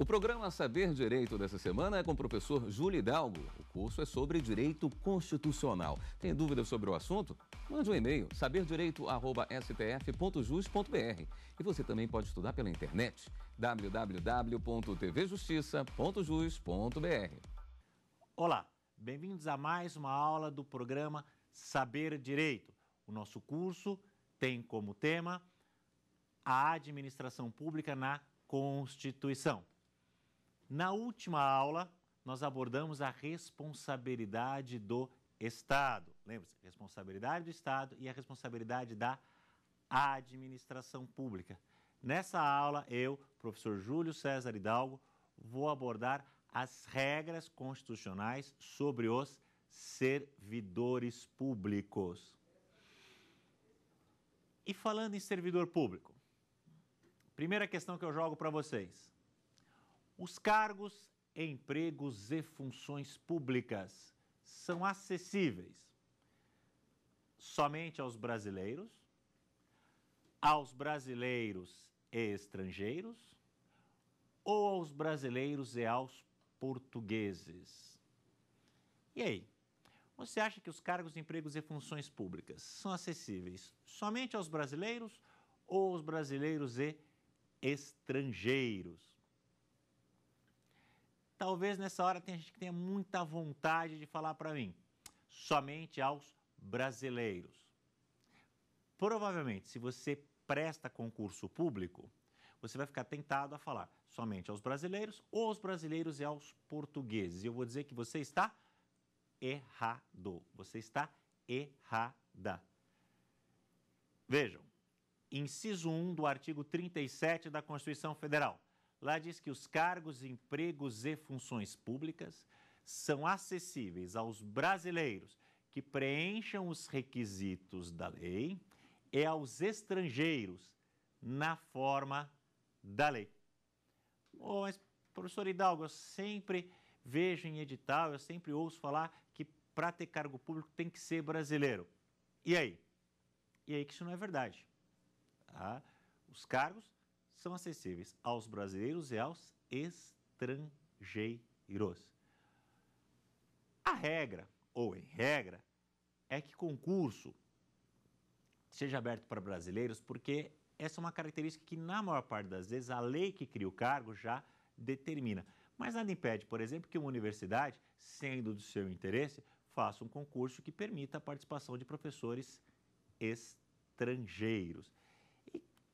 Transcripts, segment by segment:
O programa Saber Direito dessa semana é com o professor Júlio Hidalgo. O curso é sobre direito constitucional. Tem dúvidas sobre o assunto? Mande um e-mail saberdireito@stf.jus.br. E você também pode estudar pela internet www.tvjustiça.jus.br. Olá, bem-vindos a mais uma aula do programa Saber Direito. O nosso curso tem como tema a administração pública na Constituição. Na última aula, nós abordamos a responsabilidade do Estado. Lembre-se, responsabilidade do Estado e a responsabilidade da administração pública. Nessa aula, eu, professor Júlio César Hidalgo, vou abordar as regras constitucionais sobre os servidores públicos. E falando em servidor público, primeira questão que eu jogo para vocês. Os cargos, empregos e funções públicas são acessíveis somente aos brasileiros, aos brasileiros e estrangeiros ou aos brasileiros e aos portugueses? E aí? Você acha que os cargos, empregos e funções públicas são acessíveis somente aos brasileiros ou aos brasileiros e estrangeiros? Talvez nessa hora tenha gente que tenha muita vontade de falar para mim, somente aos brasileiros. Provavelmente, se você presta concurso público, você vai ficar tentado a falar somente aos brasileiros, ou aos brasileiros e aos portugueses. E eu vou dizer que você está errado. Você está errada. Vejam, inciso 1 do artigo 37 da Constituição Federal. Lá diz que os cargos, empregos e funções públicas são acessíveis aos brasileiros que preencham os requisitos da lei e aos estrangeiros na forma da lei. Oh, mas, professor Hidalgo, eu sempre vejo em edital, eu sempre ouço falar que para ter cargo público tem que ser brasileiro. E aí? E aí que isso não é verdade. Ah, Os cargos são acessíveis aos brasileiros e aos estrangeiros. A regra, ou em regra, é que concurso seja aberto para brasileiros, porque essa é uma característica que, na maior parte das vezes, a lei que cria o cargo já determina. Mas nada impede, por exemplo, que uma universidade, sendo do seu interesse, faça um concurso que permita a participação de professores estrangeiros.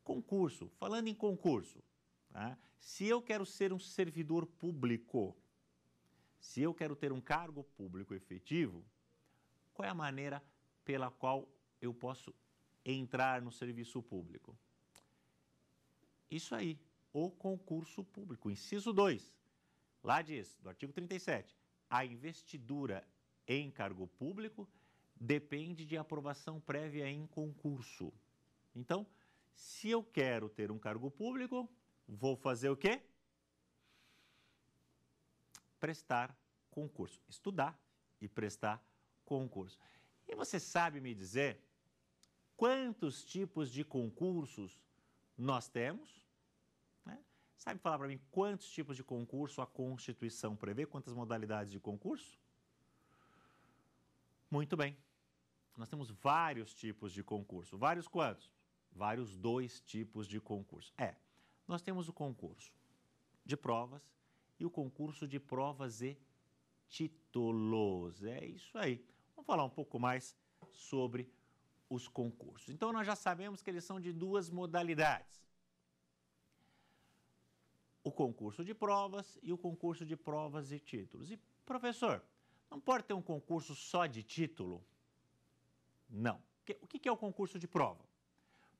Concurso. Falando em concurso, tá? se eu quero ser um servidor público, se eu quero ter um cargo público efetivo, qual é a maneira pela qual eu posso entrar no serviço público? Isso aí, o concurso público. Inciso 2. Lá diz, do artigo 37, a investidura em cargo público depende de aprovação prévia em concurso. Então, se eu quero ter um cargo público, vou fazer o quê? Prestar concurso. Estudar e prestar concurso. E você sabe me dizer quantos tipos de concursos nós temos? Né? Sabe falar para mim quantos tipos de concurso a Constituição prevê? Quantas modalidades de concurso? Muito bem. Nós temos vários tipos de concurso. Vários quantos? vários dois tipos de concurso. É, nós temos o concurso de provas e o concurso de provas e títulos. É isso aí. Vamos falar um pouco mais sobre os concursos. Então, nós já sabemos que eles são de duas modalidades: o concurso de provas e o concurso de provas e títulos. E, professor, não pode ter um concurso só de título? Não. O que é o concurso de prova?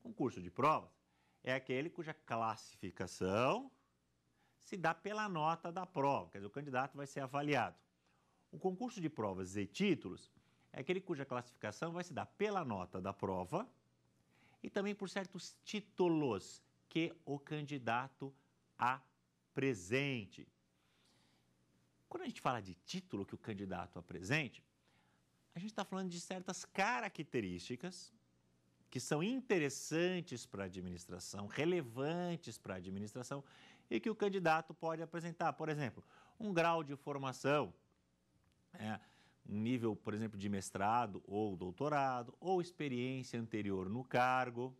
Concurso de provas é aquele cuja classificação se dá pela nota da prova, quer dizer, o candidato vai ser avaliado. O concurso de provas e títulos é aquele cuja classificação vai se dar pela nota da prova e também por certos títulos que o candidato apresente. Quando a gente fala de título que o candidato apresente, a gente está falando de certas características que são interessantes para a administração, relevantes para a administração e que o candidato pode apresentar. Por exemplo, um grau de formação, é, um nível, por exemplo, de mestrado ou doutorado, ou experiência anterior no cargo.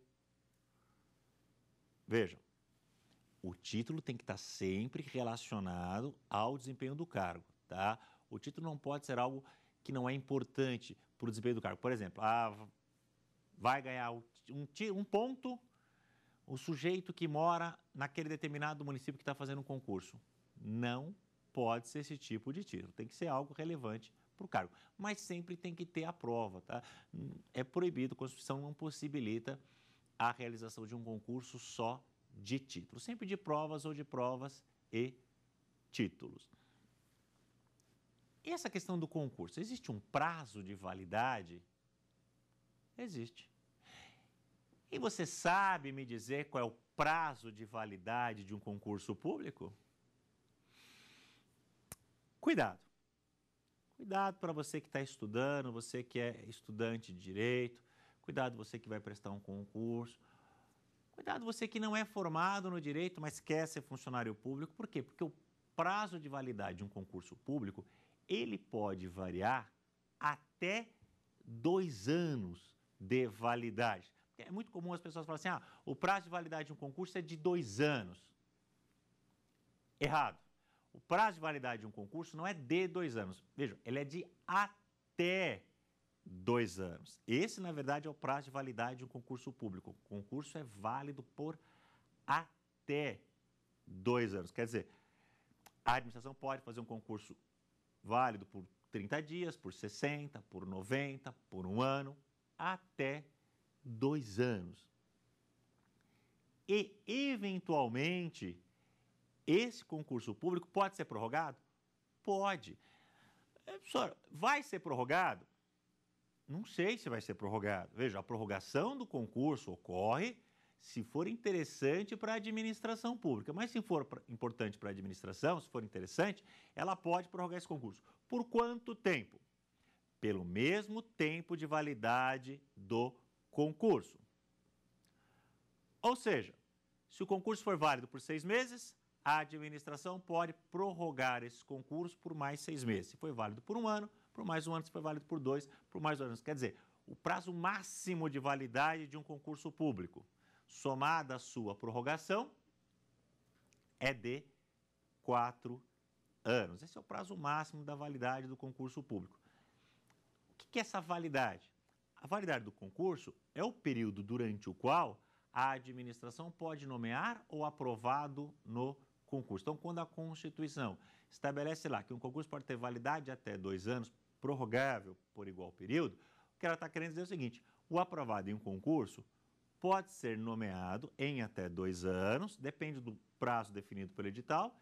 Vejam, o título tem que estar sempre relacionado ao desempenho do cargo, tá? O título não pode ser algo que não é importante para o desempenho do cargo. Por exemplo, a vai ganhar um, um ponto o sujeito que mora naquele determinado município que está fazendo um concurso. Não pode ser esse tipo de título, tem que ser algo relevante para o cargo. Mas sempre tem que ter a prova, tá? É proibido, a Constituição não possibilita a realização de um concurso só de título, sempre de provas ou de provas e títulos. E essa questão do concurso, existe um prazo de validade Existe. E você sabe me dizer qual é o prazo de validade de um concurso público? Cuidado. Cuidado para você que está estudando, você que é estudante de direito, cuidado você que vai prestar um concurso, cuidado você que não é formado no direito, mas quer ser funcionário público. Por quê? Porque o prazo de validade de um concurso público ele pode variar até dois anos de validade. É muito comum as pessoas falarem assim: ah, o prazo de validade de um concurso é de dois anos. Errado. O prazo de validade de um concurso não é de dois anos. Vejam, ele é de até dois anos. Esse, na verdade, é o prazo de validade de um concurso público. O concurso é válido por até dois anos. Quer dizer, a administração pode fazer um concurso válido por 30 dias, por 60, por 90, por um ano, até dois anos. E, eventualmente, esse concurso público pode ser prorrogado? Pode. É, senhora, vai ser prorrogado? Não sei se vai ser prorrogado. Veja, a prorrogação do concurso ocorre se for interessante para a administração pública. Mas se for importante para a administração, se for interessante, ela pode prorrogar esse concurso. Por quanto tempo? pelo mesmo tempo de validade do concurso. Ou seja, se o concurso for válido por seis meses, a administração pode prorrogar esse concurso por mais seis meses. Se foi válido por um ano, por mais um ano, se foi válido por dois, por mais dois anos. Quer dizer, o prazo máximo de validade de um concurso público, somado à sua prorrogação, é de quatro anos. Esse é o prazo máximo da validade do concurso público que é essa validade? A validade do concurso é o período durante o qual a administração pode nomear ou aprovado no concurso. Então, quando a Constituição estabelece lá que um concurso pode ter validade até dois anos, prorrogável por igual período, o que ela está querendo dizer é o seguinte: o aprovado em um concurso pode ser nomeado em até dois anos, depende do prazo definido pelo edital,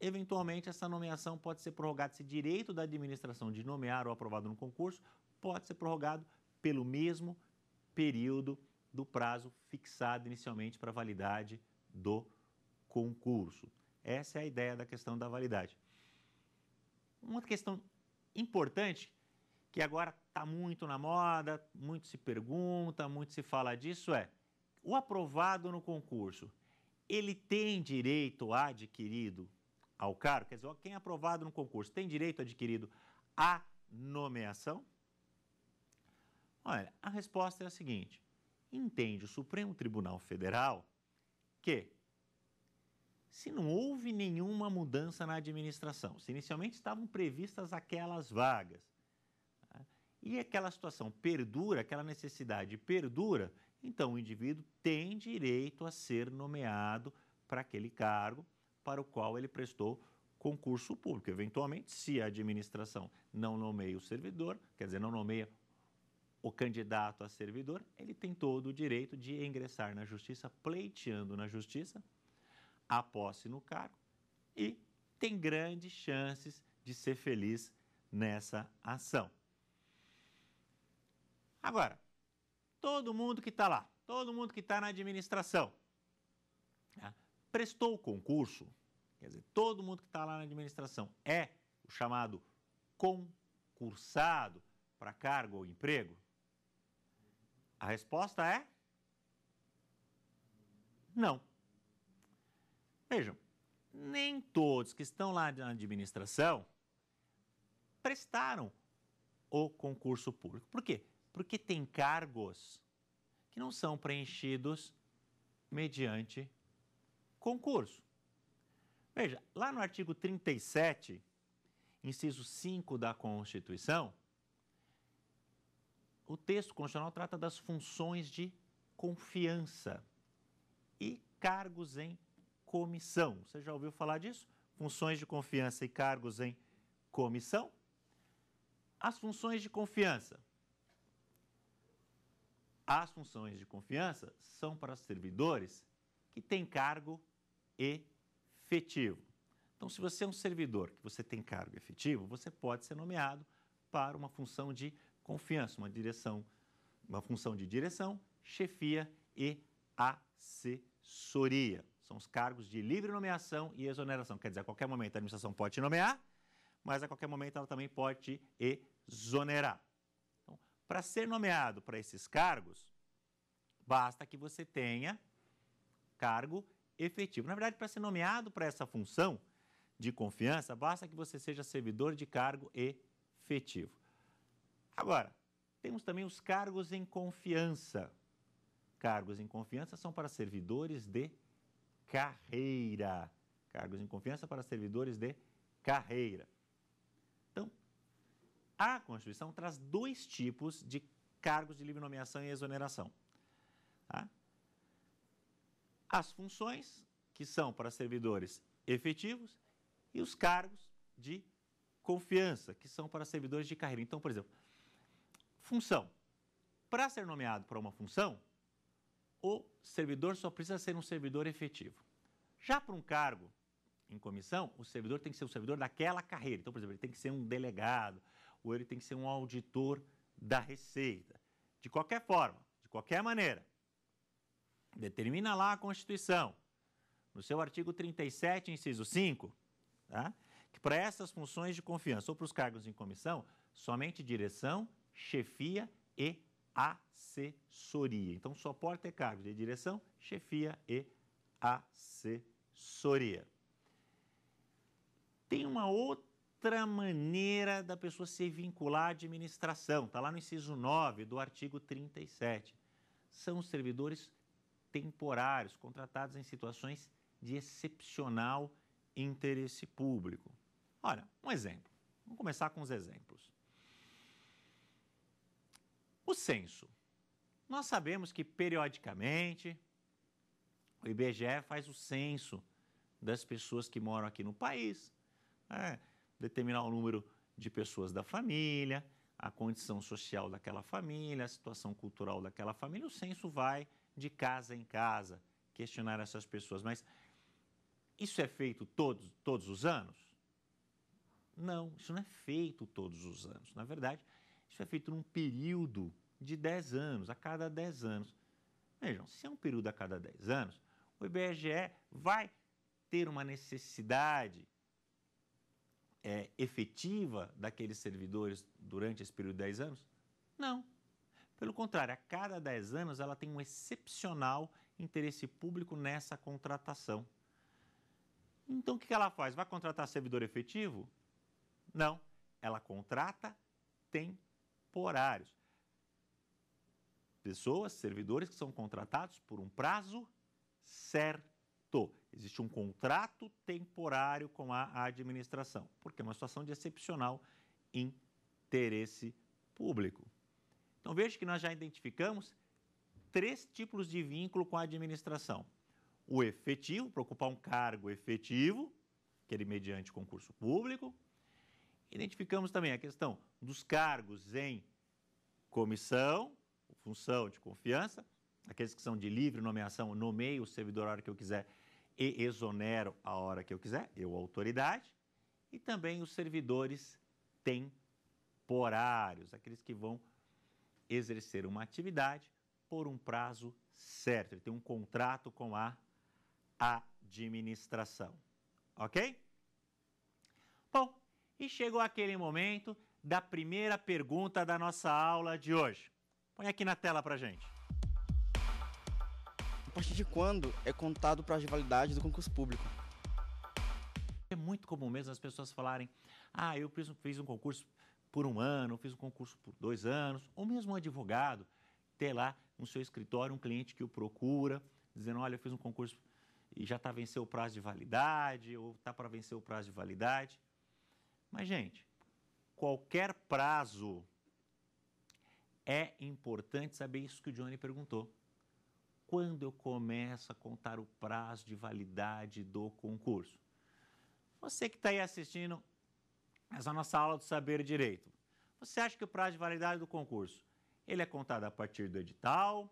eventualmente essa nomeação pode ser prorrogada, esse direito da administração de nomear ou aprovado no concurso pode ser prorrogado pelo mesmo período do prazo fixado inicialmente para a validade do concurso. Essa é a ideia da questão da validade. Uma questão importante que agora está muito na moda, muito se pergunta, muito se fala disso é: o aprovado no concurso, ele tem direito adquirido ao cargo, quer dizer, quem é aprovado no concurso tem direito adquirido à nomeação? Olha, a resposta é a seguinte: entende o Supremo Tribunal Federal que se não houve nenhuma mudança na administração, se inicialmente estavam previstas aquelas vagas, né, e aquela situação perdura, aquela necessidade perdura, então o indivíduo tem direito a ser nomeado para aquele cargo para o qual ele prestou concurso público. Eventualmente, se a administração não nomeia o servidor, quer dizer, não nomeia o candidato a servidor, ele tem todo o direito de ingressar na justiça, pleiteando na justiça a posse no cargo e tem grandes chances de ser feliz nessa ação. Agora, todo mundo que está lá, todo mundo que está na administração, né, prestou o concurso, quer dizer, todo mundo que está lá na administração é o chamado concursado para cargo ou emprego? A resposta é não. Vejam, nem todos que estão lá na administração prestaram o concurso público. Por quê? Porque tem cargos que não são preenchidos mediante concurso. Veja, lá no artigo 37, inciso 5 da Constituição, o texto constitucional trata das funções de confiança e cargos em comissão. Você já ouviu falar disso? Funções de confiança e cargos em comissão? As funções de confiança. As funções de confiança são para servidores que têm cargo efetivo. Então, se você é um servidor que você tem cargo efetivo, você pode ser nomeado para uma função de confiança, uma direção, uma função de direção, chefia e assessoria. São os cargos de livre nomeação e exoneração. Quer dizer, a qualquer momento a administração pode te nomear, mas a qualquer momento ela também pode te exonerar. Então, para ser nomeado para esses cargos, basta que você tenha cargo efetivo. Na verdade, para ser nomeado para essa função de confiança, basta que você seja servidor de cargo efetivo. Agora, temos também os cargos em confiança. Cargos em confiança são para servidores de carreira. Cargos em confiança para servidores de carreira. Então, a Constituição traz dois tipos de cargos de livre nomeação e exoneração. Tá? as funções, que são para servidores efetivos, e os cargos de confiança, que são para servidores de carreira. Então, por exemplo, função. Para ser nomeado para uma função, o servidor só precisa ser um servidor efetivo. Já para um cargo em comissão, o servidor tem que ser um servidor daquela carreira. Então, por exemplo, ele tem que ser um delegado, ou ele tem que ser um auditor da Receita. De qualquer forma, de qualquer maneira, Determina lá a Constituição, no seu artigo 37, inciso 5, tá? que para essas funções de confiança ou para os cargos em comissão, somente direção, chefia e assessoria. Então, só pode ter é cargos de direção, chefia e assessoria. Tem uma outra maneira da pessoa se vincular à administração, está lá no inciso 9 do artigo 37. São os servidores temporários, contratados em situações de excepcional interesse público. Olha, um exemplo. Vamos começar com os exemplos. O censo. Nós sabemos que periodicamente o IBGE faz o censo das pessoas que moram aqui no país, né? determinar o número de pessoas da família, a condição social daquela família, a situação cultural daquela família. O censo vai de casa em casa, questionar essas pessoas. Mas isso é feito todos, todos os anos? Não, isso não é feito todos os anos. Na verdade, isso é feito num período de 10 anos, a cada 10 anos. Vejam, se é um período a cada 10 anos, o IBGE vai ter uma necessidade é, efetiva daqueles servidores durante esse período de 10 anos? Não. Pelo contrário, a cada 10 anos ela tem um excepcional interesse público nessa contratação. Então o que ela faz? Vai contratar servidor efetivo? Não. Ela contrata temporários. Pessoas, servidores que são contratados por um prazo certo. Existe um contrato temporário com a administração, porque é uma situação de excepcional interesse público. Então veja que nós já identificamos três tipos de vínculo com a administração. O efetivo, para ocupar um cargo efetivo, que ele mediante concurso público. Identificamos também a questão dos cargos em comissão, função de confiança, aqueles que são de livre nomeação, nomeio o servidor a hora que eu quiser e exonero a hora que eu quiser, eu autoridade, e também os servidores temporários, aqueles que vão exercer uma atividade por um prazo certo. Ele tem um contrato com a administração. Ok? Bom, e chegou aquele momento da primeira pergunta da nossa aula de hoje. Põe aqui na tela pra gente. A partir de quando é contado para a validade do concurso público? É muito comum mesmo as pessoas falarem: ah, eu fiz um concurso por um ano, fez um concurso por dois anos, ou mesmo um advogado ter lá no seu escritório um cliente que o procura, dizendo: Olha, eu fiz um concurso e já está venceu o prazo de validade, ou está para vencer o prazo de validade. Mas, gente, qualquer prazo é importante saber isso que o Johnny perguntou. Quando eu começo a contar o prazo de validade do concurso? Você que está aí assistindo, essa é a nossa aula do saber direito. Você acha que o prazo de validade do concurso ele é contado a partir do edital,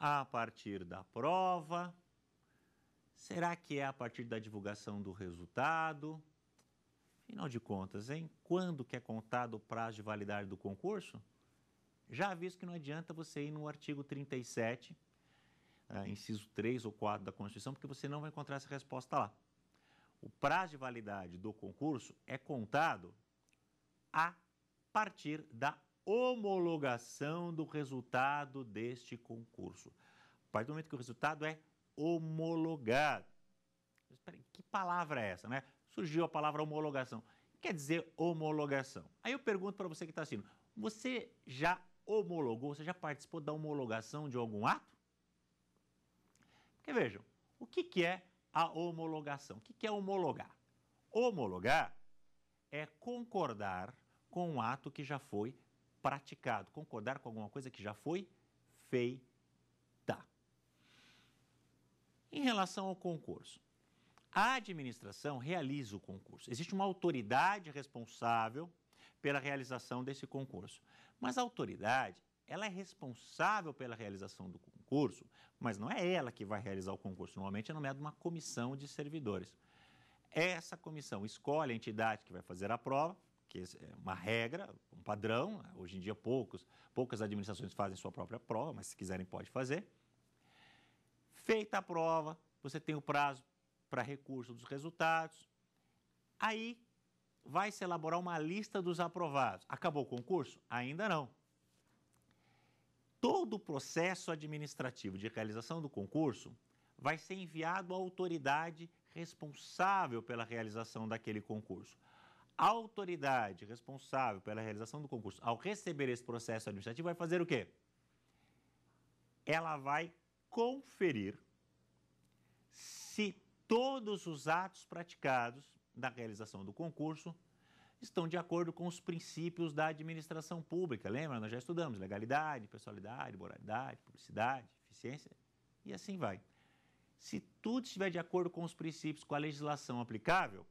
a partir da prova? Será que é a partir da divulgação do resultado? Afinal de contas, hein? Quando que é contado o prazo de validade do concurso? Já aviso que não adianta você ir no artigo 37, eh, inciso 3 ou 4 da Constituição, porque você não vai encontrar essa resposta lá o prazo de validade do concurso é contado a partir da homologação do resultado deste concurso. A partir do momento que o resultado é homologado. Aí, que palavra é essa, né? Surgiu a palavra homologação. Quer dizer homologação. Aí eu pergunto para você que está assistindo: você já homologou, você já participou da homologação de algum ato? Porque vejam, o que, que é a homologação. O que é homologar? Homologar é concordar com um ato que já foi praticado, concordar com alguma coisa que já foi feita. Em relação ao concurso, a administração realiza o concurso. Existe uma autoridade responsável pela realização desse concurso, mas a autoridade ela é responsável pela realização do concurso, mas não é ela que vai realizar o concurso. Normalmente é nomeada uma comissão de servidores. Essa comissão escolhe a entidade que vai fazer a prova, que é uma regra, um padrão. Hoje em dia poucos, poucas administrações fazem sua própria prova, mas se quiserem pode fazer. Feita a prova, você tem o prazo para recurso dos resultados. Aí vai se elaborar uma lista dos aprovados. Acabou o concurso? Ainda não. Todo o processo administrativo de realização do concurso vai ser enviado à autoridade responsável pela realização daquele concurso. A autoridade responsável pela realização do concurso, ao receber esse processo administrativo, vai fazer o quê? Ela vai conferir se todos os atos praticados na realização do concurso estão de acordo com os princípios da administração pública. Lembra? Nós já estudamos legalidade, pessoalidade, moralidade, publicidade, eficiência e assim vai. Se tudo estiver de acordo com os princípios, com a legislação aplicável,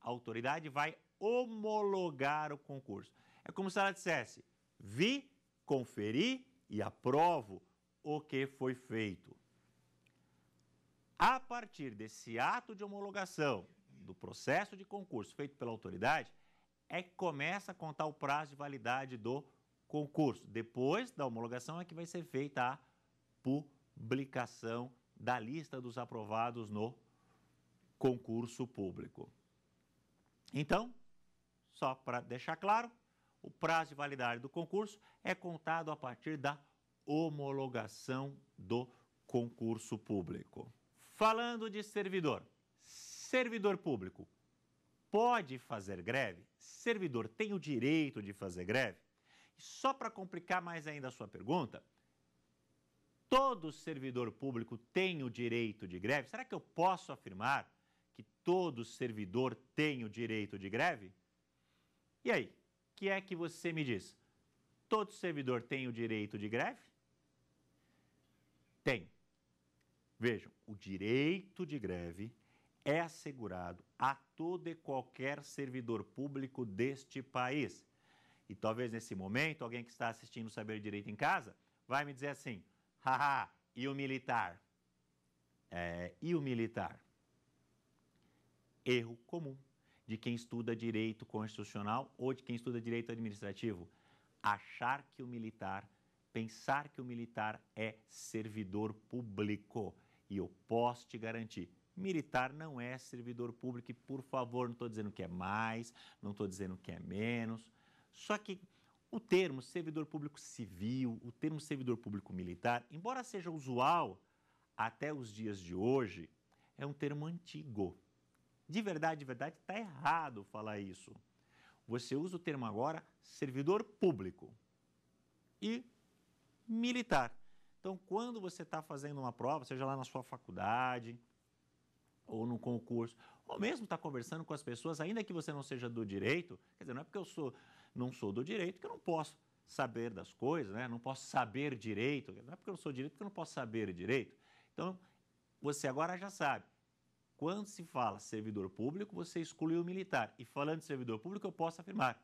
a autoridade vai homologar o concurso. É como se ela dissesse: vi, conferi e aprovo o que foi feito. A partir desse ato de homologação do processo de concurso feito pela autoridade, é que começa a contar o prazo de validade do concurso. Depois da homologação é que vai ser feita a publicação da lista dos aprovados no concurso público. Então, só para deixar claro, o prazo de validade do concurso é contado a partir da homologação do concurso público. Falando de servidor, servidor público pode fazer greve? Servidor tem o direito de fazer greve? E só para complicar mais ainda a sua pergunta, todo servidor público tem o direito de greve? Será que eu posso afirmar que todo servidor tem o direito de greve? E aí, o que é que você me diz? Todo servidor tem o direito de greve? Tem. Vejam, o direito de greve é assegurado a todo e qualquer servidor público deste país. E talvez nesse momento alguém que está assistindo Saber Direito em casa vai me dizer assim: haha, e o militar? É, e o militar? Erro comum de quem estuda direito constitucional ou de quem estuda direito administrativo. Achar que o militar, pensar que o militar é servidor público. E eu posso te garantir, Militar não é servidor público e, por favor, não estou dizendo que é mais, não estou dizendo que é menos. Só que o termo servidor público civil, o termo servidor público militar, embora seja usual até os dias de hoje, é um termo antigo. De verdade, de verdade, está errado falar isso. Você usa o termo agora servidor público e militar. Então, quando você está fazendo uma prova, seja lá na sua faculdade, ou no concurso, ou mesmo estar tá conversando com as pessoas, ainda que você não seja do direito, quer dizer, não é porque eu sou, não sou do direito que eu não posso saber das coisas, né? não posso saber direito, não é porque eu não sou direito que eu não posso saber direito. Então, você agora já sabe, quando se fala servidor público, você exclui o militar. E falando de servidor público, eu posso afirmar,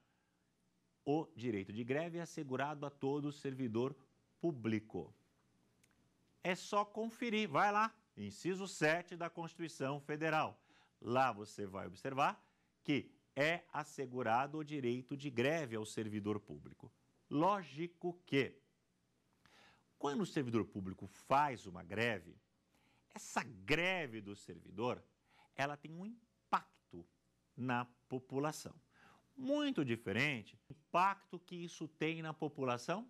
o direito de greve é assegurado a todo servidor público. É só conferir, vai lá, inciso 7 da Constituição Federal. Lá você vai observar que é assegurado o direito de greve ao servidor público. Lógico que, quando o servidor público faz uma greve, essa greve do servidor ela tem um impacto na população. Muito diferente do impacto que isso tem na população?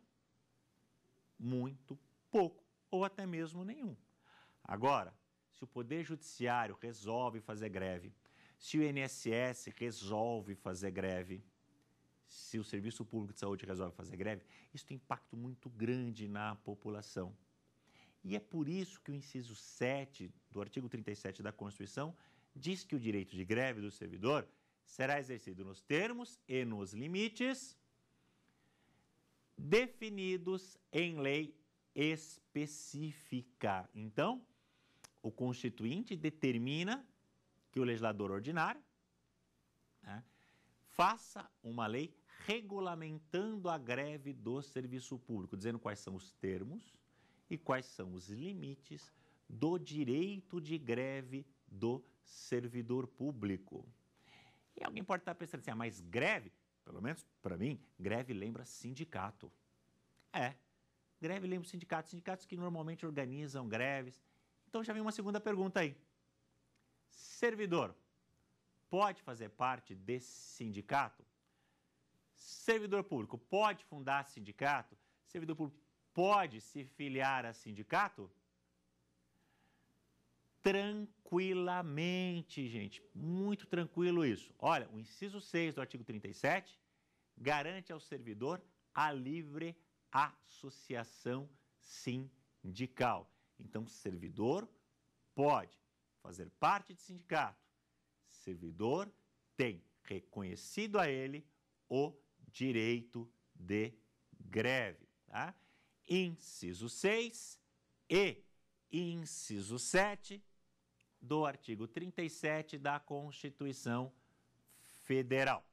Muito pouco, ou até mesmo nenhum. Agora, se o Poder Judiciário resolve fazer greve, se o INSS resolve fazer greve, se o Serviço Público de Saúde resolve fazer greve, isso tem impacto muito grande na população. E é por isso que o inciso 7 do artigo 37 da Constituição diz que o direito de greve do servidor será exercido nos termos e nos limites definidos em lei específica. Então, o Constituinte determina que o legislador ordinário né, faça uma lei regulamentando a greve do serviço público, dizendo quais são os termos e quais são os limites do direito de greve do servidor público. E alguém pode estar pensando assim, ah, mas greve, pelo menos para mim, greve lembra sindicato. É, greve lembra sindicato, sindicatos que normalmente organizam greves, então já vem uma segunda pergunta aí. Servidor pode fazer parte desse sindicato? Servidor público pode fundar sindicato? Servidor público pode se filiar a sindicato? Tranquilamente, gente, muito tranquilo isso. Olha, o inciso 6 do artigo 37 garante ao servidor a livre associação sindical. Então, servidor pode fazer parte de sindicato. Servidor tem reconhecido a ele o direito de greve. Tá? Inciso 6 e inciso 7 do artigo 37 da Constituição Federal.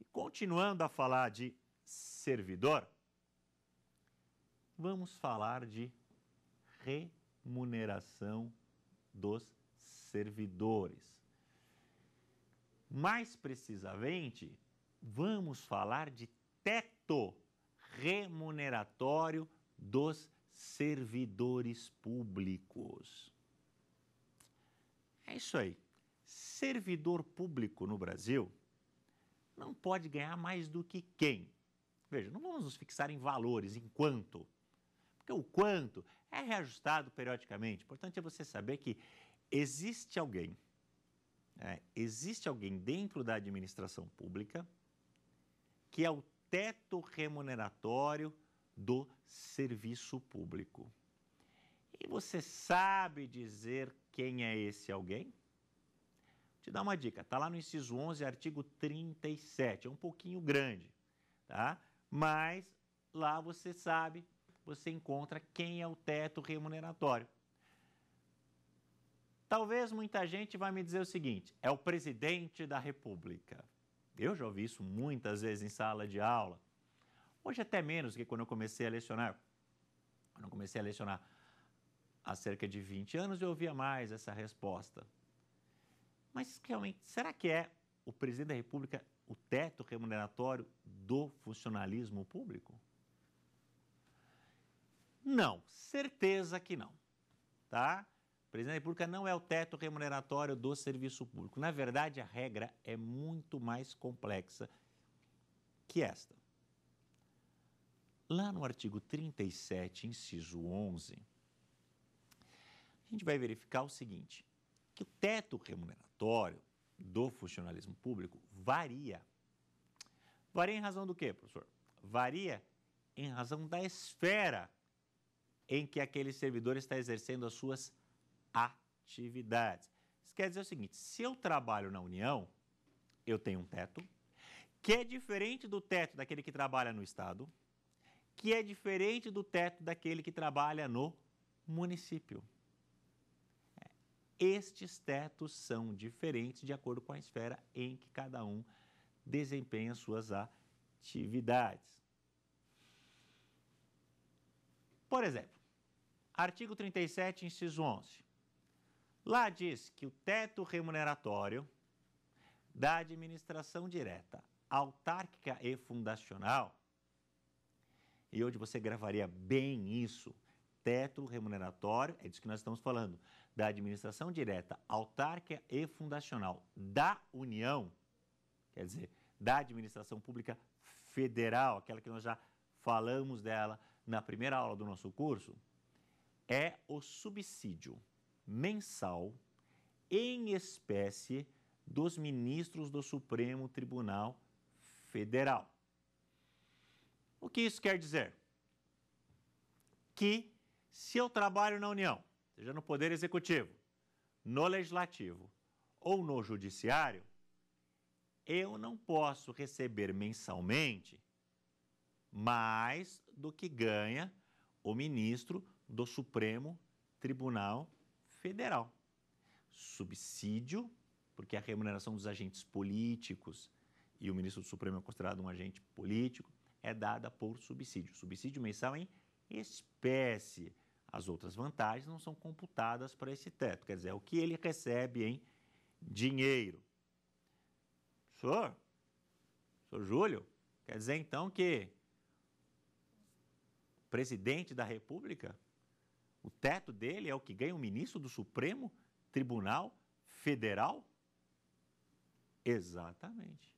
E continuando a falar de servidor, vamos falar de remuneração dos servidores. Mais precisamente, vamos falar de teto remuneratório dos servidores públicos. É isso aí. Servidor público no Brasil não pode ganhar mais do que quem? Veja, não vamos nos fixar em valores, em quanto. Porque o quanto é reajustado periodicamente. importante é você saber que existe alguém, é, existe alguém dentro da administração pública que é o teto remuneratório do serviço público. E você sabe dizer quem é esse alguém? Te dá uma dica, está lá no inciso 11, artigo 37, é um pouquinho grande, tá? Mas lá você sabe você encontra quem é o teto remuneratório. Talvez muita gente vai me dizer o seguinte: é o presidente da República. Eu já ouvi isso muitas vezes em sala de aula. Hoje até menos que quando eu comecei a lecionar. Quando eu comecei a lecionar há cerca de 20 anos, eu ouvia mais essa resposta. Mas realmente, será que é o presidente da República o teto remuneratório do funcionalismo público? Não, certeza que não. Tá? presidente da República não é o teto remuneratório do serviço público. Na verdade, a regra é muito mais complexa que esta. Lá no artigo 37, inciso 11, a gente vai verificar o seguinte: que o teto remuneratório do funcionalismo público varia. Varia em razão do quê, professor? Varia em razão da esfera em que aquele servidor está exercendo as suas atividades. Isso quer dizer o seguinte: se eu trabalho na União, eu tenho um teto, que é diferente do teto daquele que trabalha no Estado, que é diferente do teto daquele que trabalha no município. É, estes tetos são diferentes de acordo com a esfera em que cada um desempenha suas atividades. Por exemplo, Artigo 37, inciso 11. Lá diz que o teto remuneratório da administração direta, autárquica e fundacional, e onde você gravaria bem isso, teto remuneratório, é disso que nós estamos falando, da administração direta, autárquica e fundacional da União, quer dizer, da administração pública federal, aquela que nós já falamos dela na primeira aula do nosso curso, é o subsídio mensal em espécie dos ministros do Supremo Tribunal Federal. O que isso quer dizer? Que se eu trabalho na União, seja no Poder Executivo, no Legislativo ou no Judiciário, eu não posso receber mensalmente mais do que ganha o ministro do Supremo Tribunal Federal. Subsídio, porque a remuneração dos agentes políticos, e o ministro do Supremo é considerado um agente político, é dada por subsídio. Subsídio mensal em espécie. As outras vantagens não são computadas para esse teto, quer dizer, é o que ele recebe em dinheiro. Senhor? Senhor Júlio? Quer dizer então que presidente da República o teto dele é o que ganha o ministro do Supremo Tribunal Federal? Exatamente.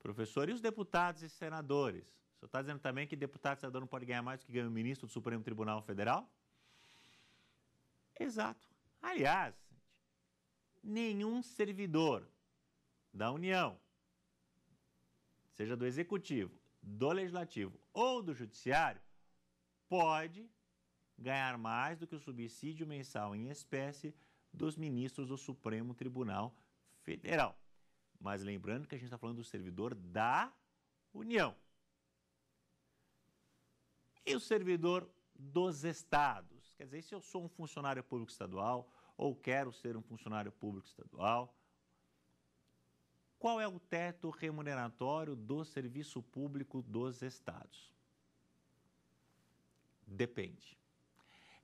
Professor, e os deputados e senadores? O senhor está dizendo também que deputado e senador não pode ganhar mais do que ganha o ministro do Supremo Tribunal Federal? Exato. Aliás, nenhum servidor da União, seja do Executivo, do Legislativo ou do Judiciário, pode ganhar mais do que o subsídio mensal em espécie dos ministros do Supremo Tribunal Federal. Mas lembrando que a gente está falando do servidor da União. E o servidor dos estados? Quer dizer, se eu sou um funcionário público estadual ou quero ser um funcionário público estadual, qual é o teto remuneratório do serviço público dos estados? Depende.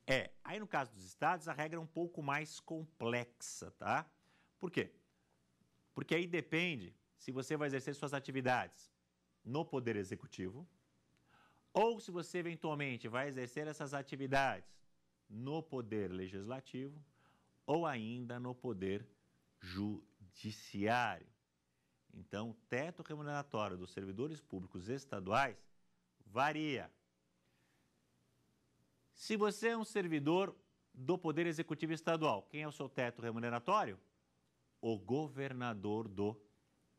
É, aí no caso dos estados, a regra é um pouco mais complexa, tá? Por quê? Porque aí depende se você vai exercer suas atividades no Poder Executivo ou se você eventualmente vai exercer essas atividades no Poder Legislativo ou ainda no Poder Judiciário. Então, o teto remuneratório dos servidores públicos estaduais varia se você é um servidor do Poder Executivo Estadual, quem é o seu teto remuneratório? O governador do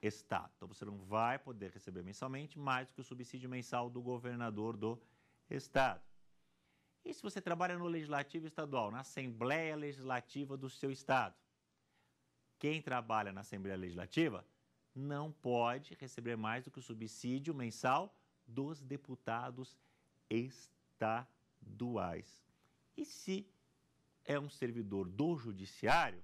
estado. Então você não vai poder receber mensalmente mais do que o subsídio mensal do governador do estado. E se você trabalha no Legislativo Estadual, na Assembleia Legislativa do seu estado? Quem trabalha na Assembleia Legislativa não pode receber mais do que o subsídio mensal dos deputados estaduais duais. E se é um servidor do judiciário,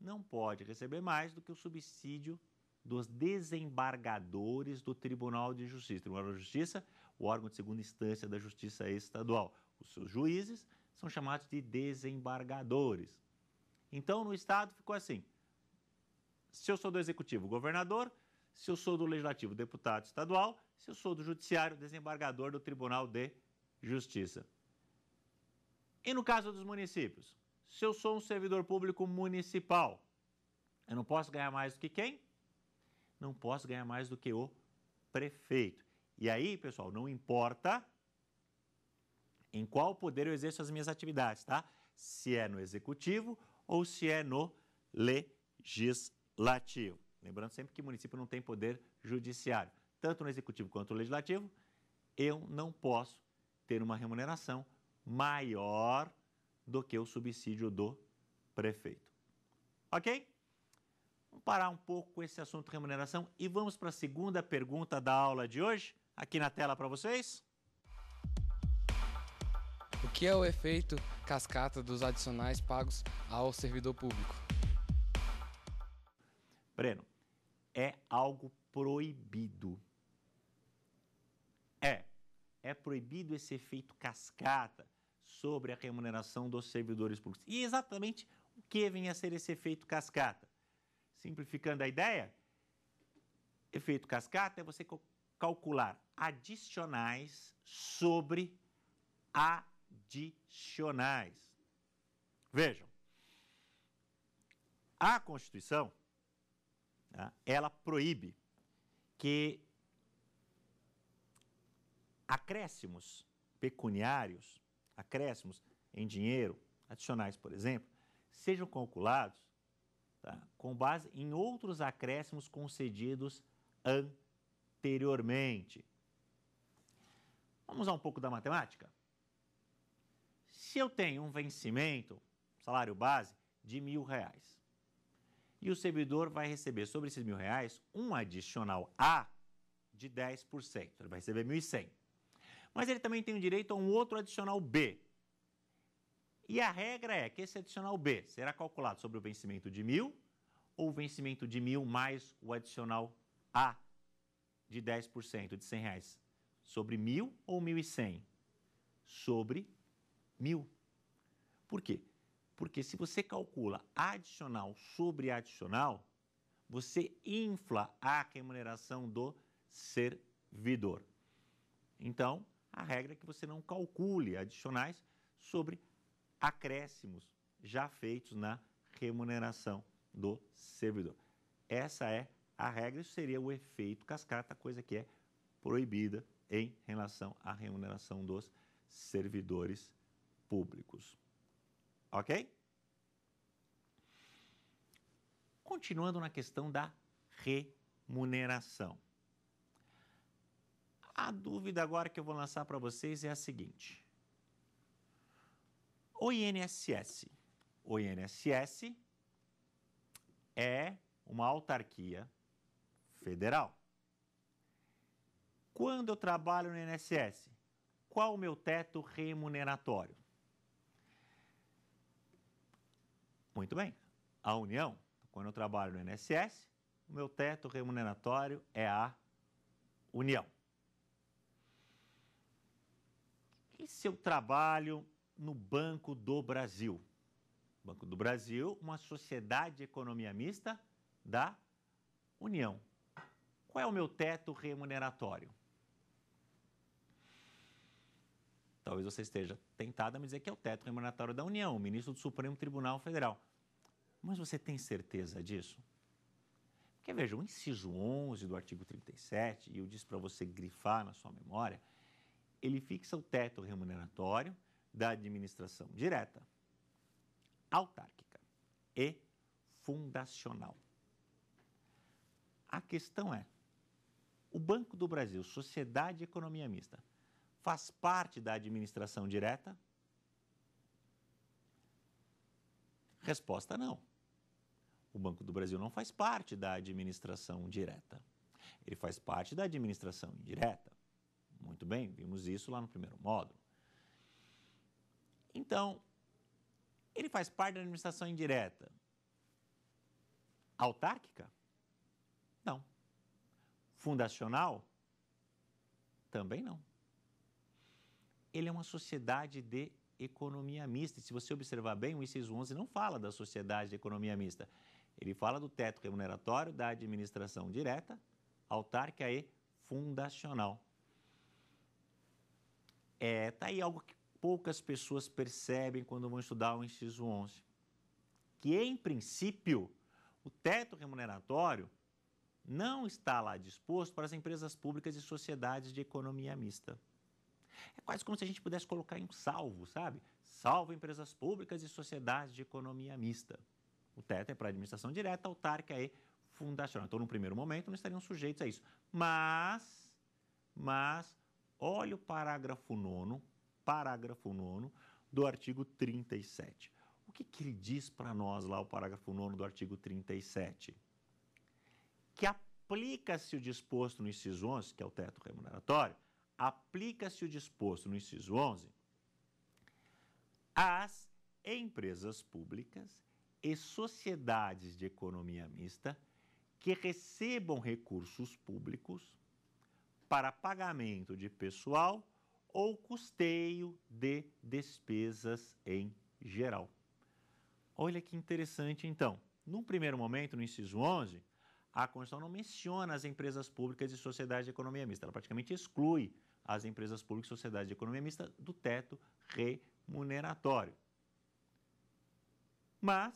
não pode receber mais do que o subsídio dos desembargadores do Tribunal de Justiça. Tribunal de Justiça, o órgão de segunda instância da Justiça Estadual. Os seus juízes são chamados de desembargadores. Então, no Estado ficou assim: se eu sou do Executivo, governador, se eu sou do Legislativo, deputado estadual, se eu sou do Judiciário, desembargador do Tribunal de justiça. E no caso dos municípios? Se eu sou um servidor público municipal, eu não posso ganhar mais do que quem? Não posso ganhar mais do que o prefeito. E aí, pessoal, não importa em qual poder eu exerço as minhas atividades, tá? Se é no executivo ou se é no legislativo. Lembrando sempre que município não tem poder judiciário, tanto no executivo quanto no legislativo, eu não posso ter uma remuneração maior do que o subsídio do prefeito. Ok? Vamos parar um pouco com esse assunto remuneração e vamos para a segunda pergunta da aula de hoje, aqui na tela para vocês. O que é o efeito cascata dos adicionais pagos ao servidor público? Breno, é algo proibido é proibido esse efeito cascata sobre a remuneração dos servidores públicos. E exatamente o que vem a ser esse efeito cascata? Simplificando a ideia, efeito cascata é você calcular adicionais sobre adicionais. Vejam, a Constituição né, ela proíbe que acréscimos pecuniários, acréscimos em dinheiro, adicionais, por exemplo, sejam calculados tá, com base em outros acréscimos concedidos anteriormente. Vamos a um pouco da matemática? Se eu tenho um vencimento, salário base, de mil reais, e o servidor vai receber sobre esses mil reais um adicional A de 10%, ele vai receber 1.100. Mas ele também tem o direito a um outro adicional B. E a regra é que esse adicional B será calculado sobre o vencimento de mil ou o vencimento de mil mais o adicional A de 10% de 100 reais sobre mil ou 1.100? Sobre mil. Por quê? Porque se você calcula adicional sobre adicional, você infla a remuneração do servidor. Então, a regra é que você não calcule adicionais sobre acréscimos já feitos na remuneração do servidor. Essa é a regra, isso seria o efeito cascata, coisa que é proibida em relação à remuneração dos servidores públicos. Ok? Continuando na questão da remuneração. A dúvida agora que eu vou lançar para vocês é a seguinte: o INSS, o INSS é uma autarquia federal. Quando eu trabalho no INSS, qual o meu teto remuneratório? Muito bem. A União, quando eu trabalho no INSS, o meu teto remuneratório é a União. E seu trabalho no Banco do Brasil? Banco do Brasil, uma sociedade de economia mista da União. Qual é o meu teto remuneratório? Talvez você esteja tentado a me dizer que é o teto remuneratório da União, o ministro do Supremo Tribunal Federal. Mas você tem certeza disso? Porque veja, o inciso 11 do artigo 37, e eu disse para você grifar na sua memória, ele fixa o teto remuneratório da administração direta, autárquica e fundacional. A questão é: o Banco do Brasil, Sociedade Economia Mista, faz parte da administração direta? Resposta: não. O Banco do Brasil não faz parte da administração direta. Ele faz parte da administração indireta. Muito bem, vimos isso lá no primeiro módulo. Então, ele faz parte da administração indireta autárquica? Não. Fundacional? Também não. Ele é uma sociedade de economia mista. E se você observar bem, o inciso 11 não fala da sociedade de economia mista. Ele fala do teto remuneratório da administração direta, autárquica e fundacional. É, tá aí algo que poucas pessoas percebem quando vão estudar o inciso 11, que em princípio o teto remuneratório não está lá disposto para as empresas públicas e sociedades de economia mista. É quase como se a gente pudesse colocar em salvo, sabe? Salvo empresas públicas e sociedades de economia mista. O teto é para administração direta, autárquica e fundacional. Então, no primeiro momento, não estariam sujeitos a isso. Mas, mas, Olha o parágrafo 9, parágrafo 9 do artigo 37. O que, que ele diz para nós lá, o parágrafo 9 do artigo 37? Que aplica-se o disposto no inciso 11, que é o teto remuneratório, aplica-se o disposto no inciso 11 às empresas públicas e sociedades de economia mista que recebam recursos públicos para pagamento de pessoal ou custeio de despesas em geral. Olha que interessante, então. Num primeiro momento, no inciso 11, a Constituição não menciona as empresas públicas e sociedades de economia mista. Ela praticamente exclui as empresas públicas e sociedades de economia mista do teto remuneratório. Mas,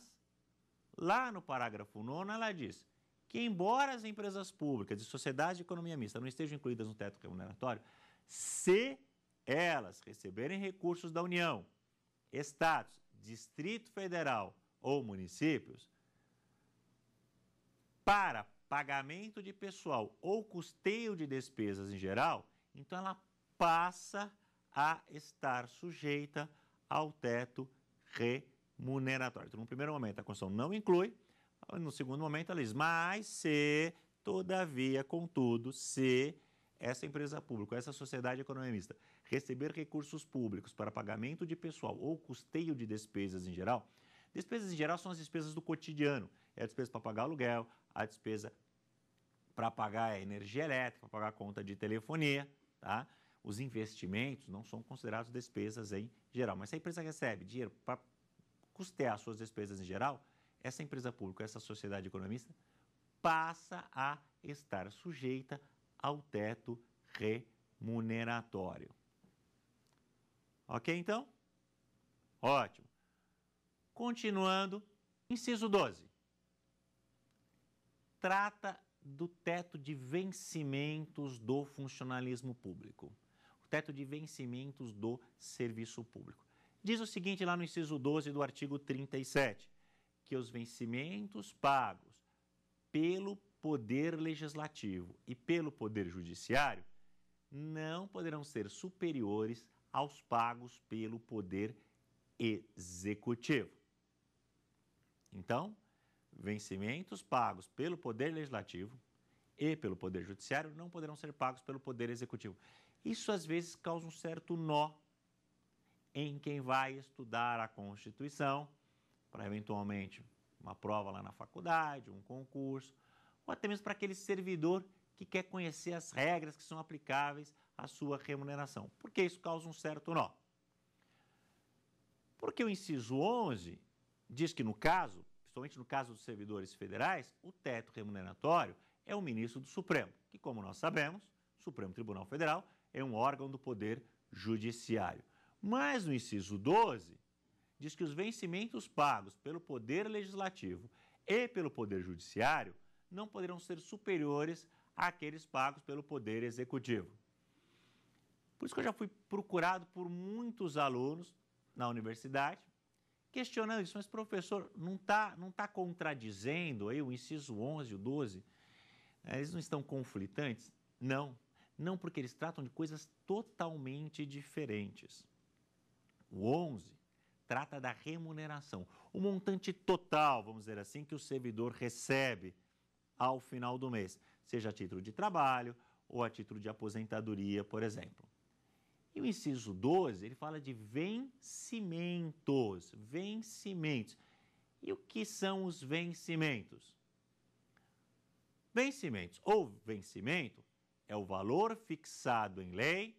lá no parágrafo 9, ela diz: que, embora as empresas públicas e sociedades de economia mista não estejam incluídas no teto remuneratório, se elas receberem recursos da União, Estados, Distrito Federal ou municípios, para pagamento de pessoal ou custeio de despesas em geral, então ela passa a estar sujeita ao teto remuneratório. Então, no primeiro momento, a Constituição não inclui, no segundo momento, ela diz: mas se, todavia, contudo, se essa empresa pública, essa sociedade economista receber recursos públicos para pagamento de pessoal ou custeio de despesas em geral, despesas em geral são as despesas do cotidiano. É a despesa para pagar aluguel, a despesa para pagar energia elétrica, para pagar conta de telefonia, tá? Os investimentos não são considerados despesas em geral, mas se a empresa recebe dinheiro para custear suas despesas em geral, essa empresa pública, essa sociedade economista, passa a estar sujeita ao teto remuneratório. Ok, então? Ótimo. Continuando, inciso 12. Trata do teto de vencimentos do funcionalismo público. O teto de vencimentos do serviço público. Diz o seguinte lá no inciso 12 do artigo 37 que os vencimentos pagos pelo Poder Legislativo e pelo Poder Judiciário não poderão ser superiores aos pagos pelo Poder Executivo. Então, vencimentos pagos pelo Poder Legislativo e pelo Poder Judiciário não poderão ser pagos pelo Poder Executivo. Isso às vezes causa um certo nó em quem vai estudar a Constituição para eventualmente uma prova lá na faculdade, um concurso, ou até mesmo para aquele servidor que quer conhecer as regras que são aplicáveis à sua remuneração, porque isso causa um certo nó. Porque o inciso 11 diz que, no caso, principalmente no caso dos servidores federais, o teto remuneratório é o ministro do Supremo, que, como nós sabemos, o Supremo Tribunal Federal é um órgão do Poder Judiciário. Mas no inciso 12, diz que os vencimentos pagos pelo Poder Legislativo e pelo Poder Judiciário não poderão ser superiores àqueles pagos pelo Poder Executivo. Por isso que eu já fui procurado por muitos alunos na universidade questionando isso, mas professor, não está não tá contradizendo aí o inciso 11 e o 12? É, eles não estão conflitantes? Não, não porque eles tratam de coisas totalmente diferentes. O 11 trata da remuneração, o montante total, vamos dizer assim, que o servidor recebe ao final do mês, seja a título de trabalho ou a título de aposentadoria, por exemplo. E o inciso 12, ele fala de vencimentos, vencimentos. E o que são os vencimentos? Vencimentos ou vencimento é o valor fixado em lei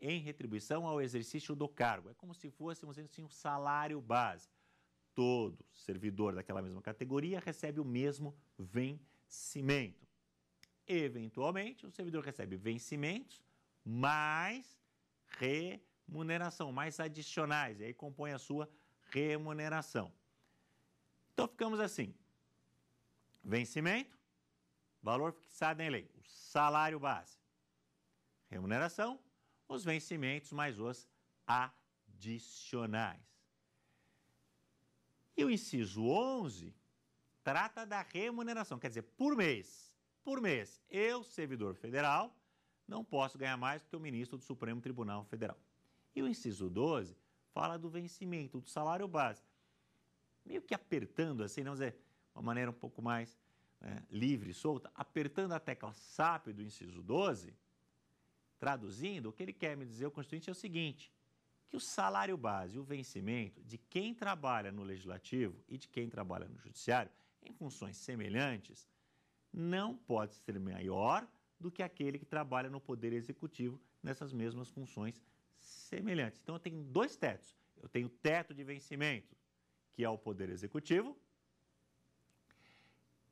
em retribuição ao exercício do cargo. É como se fosse, assim, um salário base. Todo servidor daquela mesma categoria recebe o mesmo vencimento. Eventualmente, o servidor recebe vencimentos mais remuneração, mais adicionais, e aí compõe a sua remuneração. Então ficamos assim: vencimento, valor fixado em lei, o salário base, remuneração, os vencimentos mais os adicionais. E o inciso 11 trata da remuneração, quer dizer, por mês. Por mês, eu, servidor federal, não posso ganhar mais do que o ministro do Supremo Tribunal Federal. E o inciso 12 fala do vencimento do salário base. Meio que apertando assim, não dizer, uma maneira um pouco mais né, livre, solta, apertando a tecla SAP do inciso 12, Traduzindo, o que ele quer me dizer, o Constituinte, é o seguinte: que o salário base, o vencimento de quem trabalha no Legislativo e de quem trabalha no Judiciário, em funções semelhantes, não pode ser maior do que aquele que trabalha no Poder Executivo nessas mesmas funções semelhantes. Então, eu tenho dois tetos. Eu tenho o teto de vencimento, que é o Poder Executivo,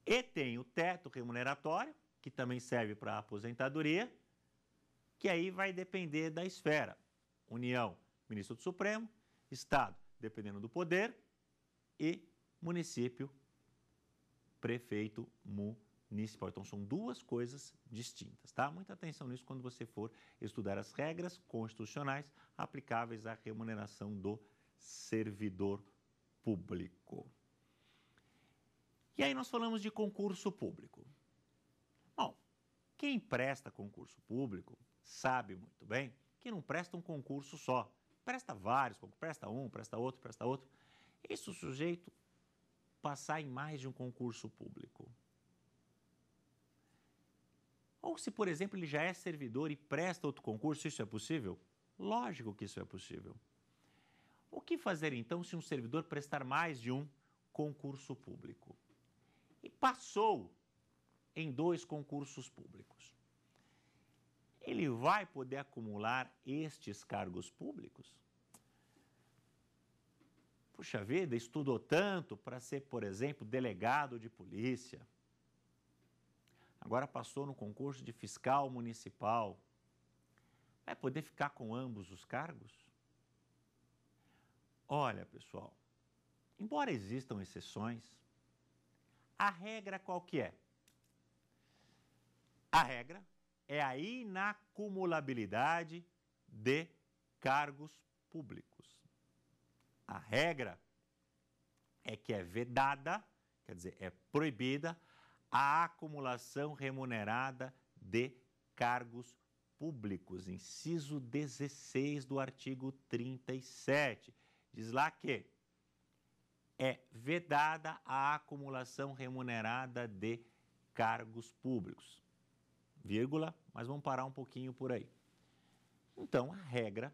e tenho o teto remuneratório, que também serve para a aposentadoria, que aí vai depender da esfera. União, ministro do Supremo, Estado, dependendo do poder, e município, prefeito municipal. Então são duas coisas distintas, tá? Muita atenção nisso quando você for estudar as regras constitucionais aplicáveis à remuneração do servidor público. E aí nós falamos de concurso público. Bom, quem presta concurso público sabe muito bem que não presta um concurso só. Presta vários, presta um, presta outro, presta outro. E se o sujeito passar em mais de um concurso público? Ou se, por exemplo, ele já é servidor e presta outro concurso, isso é possível? Lógico que isso é possível. O que fazer então se um servidor prestar mais de um concurso público? E passou em dois concursos públicos ele vai poder acumular estes cargos públicos? Puxa vida, estudou tanto para ser, por exemplo, delegado de polícia. Agora passou no concurso de fiscal municipal. Vai poder ficar com ambos os cargos? Olha, pessoal, embora existam exceções, a regra qual que é? A regra é a inacumulabilidade de cargos públicos. A regra é que é vedada, quer dizer, é proibida a acumulação remunerada de cargos públicos, inciso 16 do artigo 37. Diz lá que é vedada a acumulação remunerada de cargos públicos vírgula, mas vamos parar um pouquinho por aí. Então, a regra,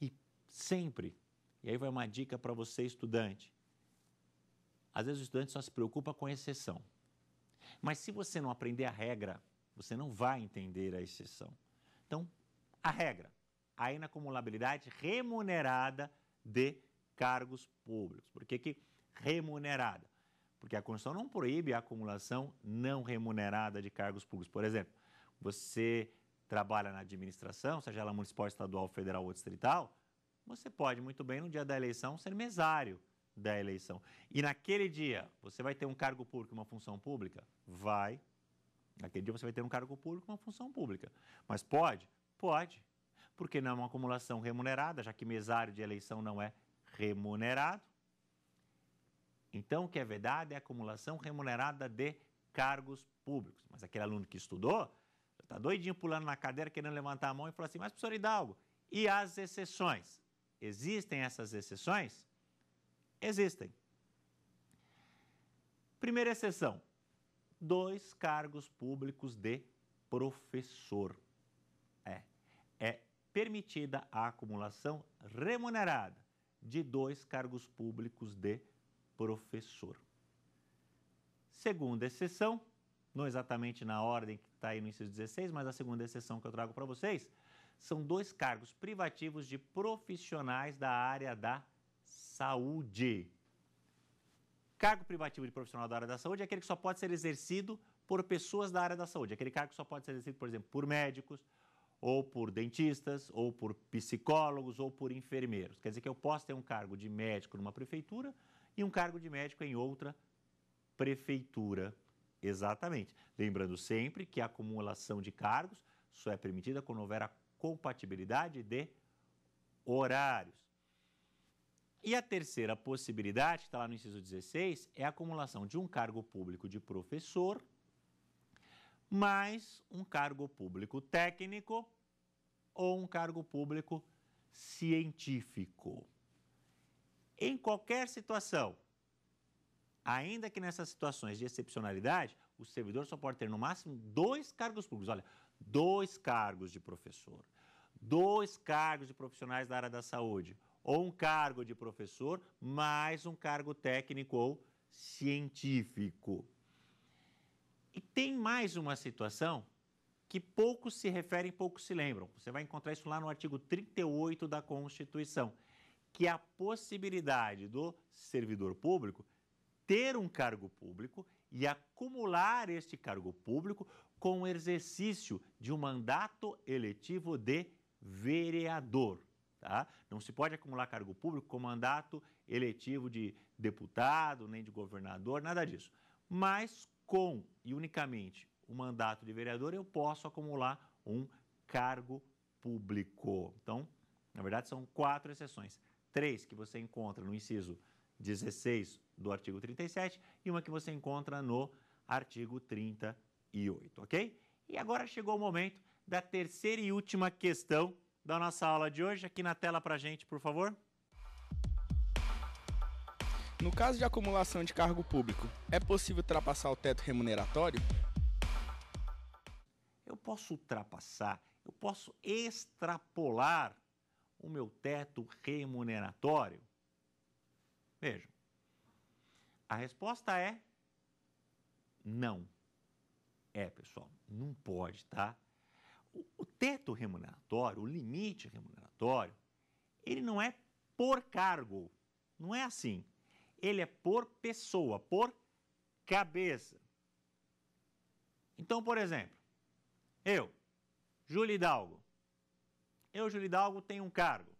e sempre, e aí vai uma dica para você, estudante. Às vezes o estudante só se preocupa com a exceção. Mas se você não aprender a regra, você não vai entender a exceção. Então, a regra, a inacumulabilidade remunerada de cargos públicos. Por que, que remunerada? porque a Constituição não proíbe a acumulação não remunerada de cargos públicos. Por exemplo, você trabalha na administração, seja ela municipal, estadual, federal ou distrital, você pode muito bem, no dia da eleição, ser mesário da eleição. E naquele dia, você vai ter um cargo público, uma função pública? Vai. Naquele dia você vai ter um cargo público, uma função pública. Mas pode? Pode. Porque não é uma acumulação remunerada, já que mesário de eleição não é remunerado. Então, o que é verdade é a acumulação remunerada de cargos públicos. Mas aquele aluno que estudou está doidinho pulando na cadeira, querendo levantar a mão e falar assim, mas professor Hidalgo, e as exceções? Existem essas exceções? Existem. Primeira exceção, dois cargos públicos de professor. É, é permitida a acumulação remunerada de dois cargos públicos de professor. Segunda exceção, não exatamente na ordem que está aí no inciso 16, mas a segunda exceção que eu trago para vocês, são dois cargos privativos de profissionais da área da saúde. Cargo privativo de profissional da área da saúde é aquele que só pode ser exercido por pessoas da área da saúde. Aquele cargo que só pode ser exercido, por exemplo, por médicos, ou por dentistas, ou por psicólogos, ou por enfermeiros. Quer dizer que eu posso ter um cargo de médico numa prefeitura, e um cargo de médico em outra prefeitura. Exatamente. Lembrando sempre que a acumulação de cargos só é permitida quando houver a compatibilidade de horários. E a terceira possibilidade, que está lá no inciso 16, é a acumulação de um cargo público de professor mais um cargo público técnico ou um cargo público científico em qualquer situação. Ainda que nessas situações de excepcionalidade, o servidor só pode ter no máximo dois cargos públicos. Olha, dois cargos de professor, dois cargos de profissionais da área da saúde, ou um cargo de professor mais um cargo técnico ou científico. E tem mais uma situação que poucos se referem, poucos se lembram. Você vai encontrar isso lá no artigo 38 da Constituição que é a possibilidade do servidor público ter um cargo público e acumular este cargo público com o exercício de um mandato eletivo de vereador. Tá? Não se pode acumular cargo público com mandato eletivo de deputado, nem de governador, nada disso. Mas com e unicamente o mandato de vereador, eu posso acumular um cargo público. Então, na verdade, são quatro exceções três que você encontra no inciso 16 do artigo 37 e uma que você encontra no artigo 38, ok? E agora chegou o momento da terceira e última questão da nossa aula de hoje, aqui na tela para gente, por favor. No caso de acumulação de cargo público, é possível ultrapassar o teto remuneratório? Eu posso ultrapassar, eu posso extrapolar o meu teto remuneratório? Vejam, a resposta é não. É, pessoal, não pode, tá? O, o teto remuneratório, o limite remuneratório, ele não é por cargo, não é assim. Ele é por pessoa, por cabeça. Então, por exemplo, eu, Júlio Hidalgo, eu, Júlio Hidalgo, tenho um cargo.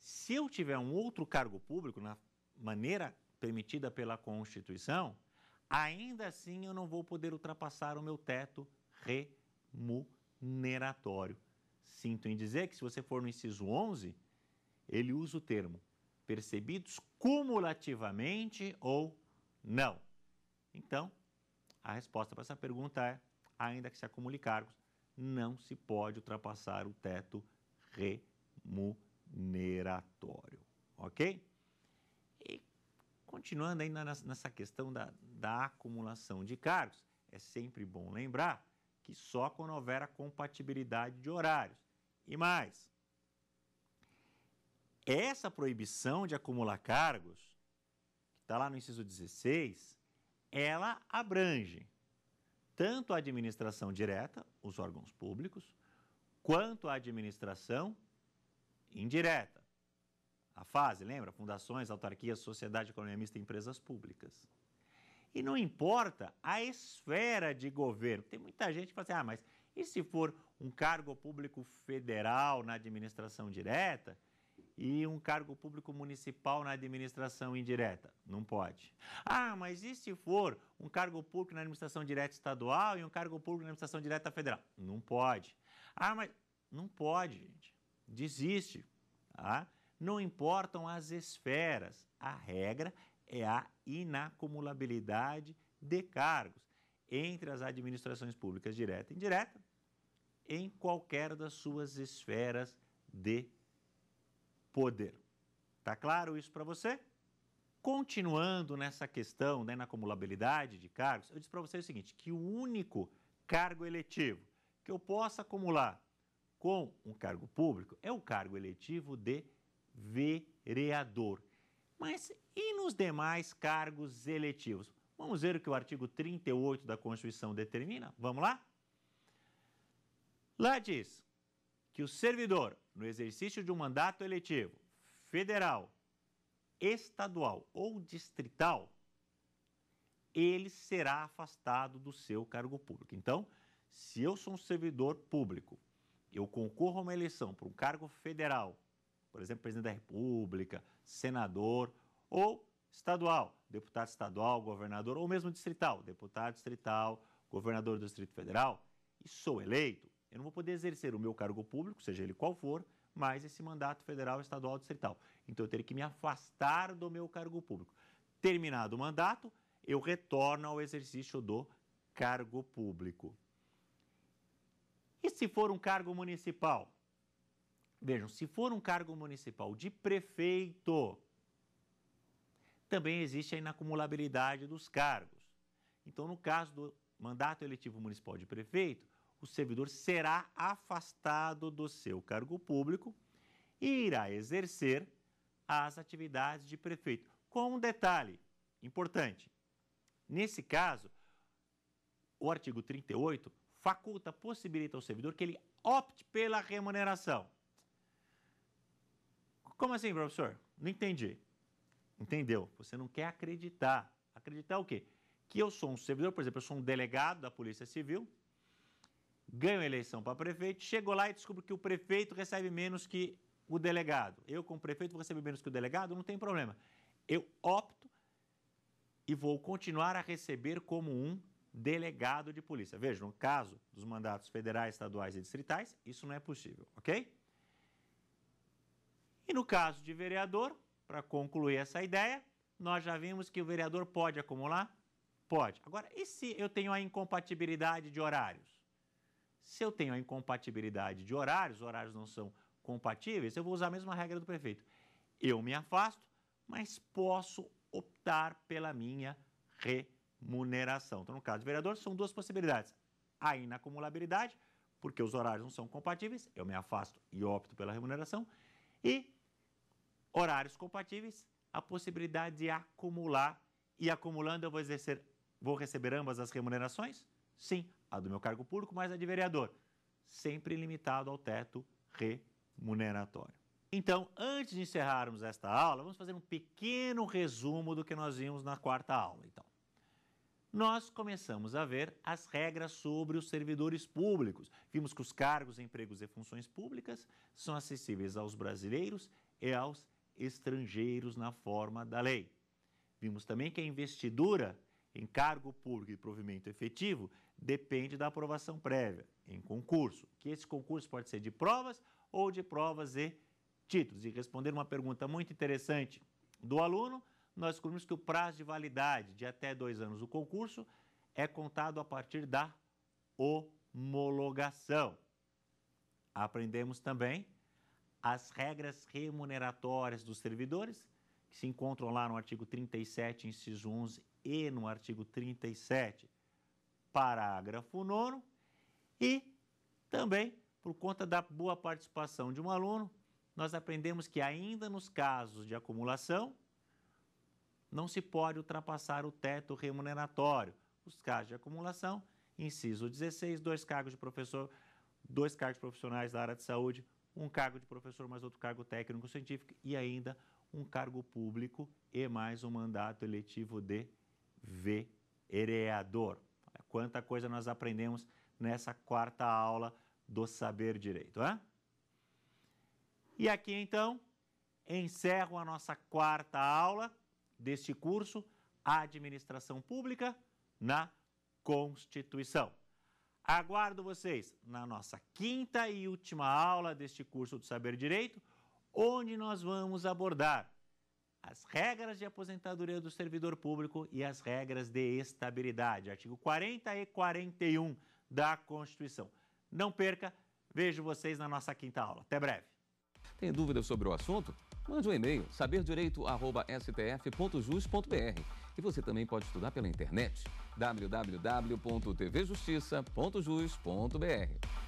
Se eu tiver um outro cargo público, na maneira permitida pela Constituição, ainda assim eu não vou poder ultrapassar o meu teto remuneratório. Sinto em dizer que, se você for no inciso 11, ele usa o termo percebidos cumulativamente ou não. Então, a resposta para essa pergunta é: ainda que se acumule cargos, não se pode ultrapassar o teto remuneratório, ok? E continuando ainda nessa questão da, da acumulação de cargos, é sempre bom lembrar que só quando houver a compatibilidade de horários. E mais, essa proibição de acumular cargos, que está lá no inciso 16, ela abrange tanto a administração direta, os órgãos públicos, quanto a administração indireta. A fase, lembra? Fundações, autarquias, sociedade economia e empresas públicas. E não importa a esfera de governo. Tem muita gente que fala assim, ah, mas e se for um cargo público federal na administração direta? e um cargo público municipal na administração indireta? Não pode. Ah, mas e se for um cargo público na administração direta estadual e um cargo público na administração direta federal? Não pode. Ah, mas não pode, gente. Desiste. ah Não importam as esferas. A regra é a inacumulabilidade de cargos entre as administrações públicas direta e indireta em qualquer das suas esferas de poder. Tá claro isso para você? Continuando nessa questão da né, na inacumulabilidade de cargos, eu disse para você o seguinte: que o único cargo eletivo que eu possa acumular com um cargo público é o cargo eletivo de vereador. Mas e nos demais cargos eletivos? Vamos ver o que o artigo 38 da Constituição determina? Vamos lá? Lá diz que o servidor no exercício de um mandato eletivo federal, estadual ou distrital, ele será afastado do seu cargo público. Então, se eu sou um servidor público, eu concorro a uma eleição para um cargo federal, por exemplo, presidente da República, senador ou estadual, deputado estadual, governador ou mesmo distrital, deputado distrital, governador do Distrito Federal, e sou eleito, eu não vou poder exercer o meu cargo público, seja ele qual for, mais esse mandato federal, estadual, distrital. Então eu teria que me afastar do meu cargo público. Terminado o mandato, eu retorno ao exercício do cargo público. E se for um cargo municipal? Vejam, se for um cargo municipal de prefeito, também existe a inacumulabilidade dos cargos. Então, no caso do mandato eletivo municipal de prefeito, o servidor será afastado do seu cargo público e irá exercer as atividades de prefeito. Com um detalhe importante: nesse caso, o artigo 38 faculta, possibilita ao servidor que ele opte pela remuneração. Como assim, professor? Não entendi. Entendeu? Você não quer acreditar. Acreditar o quê? Que eu sou um servidor, por exemplo, eu sou um delegado da Polícia Civil, ganho a eleição para prefeito, chegou lá e descubro que o prefeito recebe menos que o delegado. Eu, como prefeito, vou receber menos que o delegado, não tem problema. Eu opto e vou continuar a receber como um delegado de polícia. Veja, no caso dos mandatos federais, estaduais e distritais, isso não é possível, ok? E no caso de vereador, para concluir essa ideia, nós já vimos que o vereador pode acumular? Pode. Agora, e se eu tenho a incompatibilidade de horários? Se eu tenho a incompatibilidade de horários, os horários não são compatíveis, eu vou usar a mesma regra do prefeito. Eu me afasto, mas posso optar pela minha remuneração. Então, no caso de vereador, são duas possibilidades. A inacumulabilidade, porque os horários não são compatíveis, eu me afasto e opto pela remuneração. E horários compatíveis, a possibilidade de acumular. E acumulando, eu vou, exercer, vou receber ambas as remunerações? Sim, a do meu cargo público mas a de vereador, sempre limitado ao teto remuneratório. Então, antes de encerrarmos esta aula, vamos fazer um pequeno resumo do que nós vimos na quarta aula. Então, nós começamos a ver as regras sobre os servidores públicos. Vimos que os cargos, empregos e funções públicas são acessíveis aos brasileiros e aos estrangeiros na forma da lei. Vimos também que a investidura em cargo público e provimento efetivo depende da aprovação prévia em concurso, que esse concurso pode ser de provas ou de provas e títulos. E responder uma pergunta muito interessante do aluno, nós descobrimos que o prazo de validade de até dois anos do concurso é contado a partir da homologação. Aprendemos também as regras remuneratórias dos servidores, que se encontram lá no artigo 37, inciso 11 e no artigo 37 parágrafo 9, e também, por conta da boa participação de um aluno, nós aprendemos que ainda nos casos de acumulação, não se pode ultrapassar o teto remuneratório. Os casos de acumulação, inciso 16, dois cargos de professor, dois cargos profissionais da área de saúde, um cargo de professor mais outro cargo técnico científico e ainda um cargo público e mais um mandato eletivo de vereador. Quanta coisa nós aprendemos nessa quarta aula do Saber Direito, Hein? E aqui então, encerro a nossa quarta aula deste curso Administração Pública na Constituição. Aguardo vocês na nossa quinta e última aula deste curso do Saber Direito, onde nós vamos abordar as regras de aposentadoria do servidor público e as regras de estabilidade. Artigo 40 e 41 da Constituição. Não perca, vejo vocês na nossa quinta aula. Até breve. Tem dúvidas sobre o assunto? Mande um e-mail saberdireito@stf.jus.br. E você também pode estudar pela internet www.tvjustiça.jus.br.